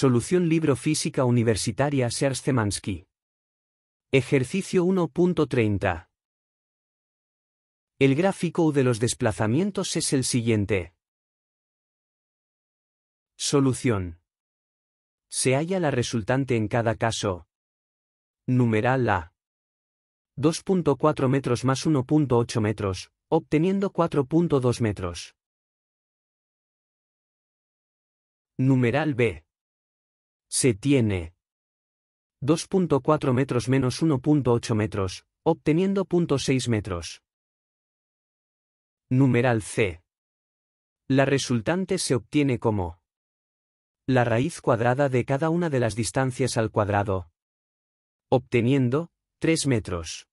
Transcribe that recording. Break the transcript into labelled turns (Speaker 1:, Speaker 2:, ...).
Speaker 1: Solución Libro Física Universitaria Sers-Zemansky. Ejercicio 1.30. El gráfico de los desplazamientos es el siguiente. Solución. Se halla la resultante en cada caso. Numeral A. 2.4 metros más 1.8 metros, obteniendo 4.2 metros. Numeral B. Se tiene 2.4 metros menos 1.8 metros, obteniendo 0.6 metros. Numeral C. La resultante se obtiene como la raíz cuadrada de cada una de las distancias al cuadrado, obteniendo 3 metros.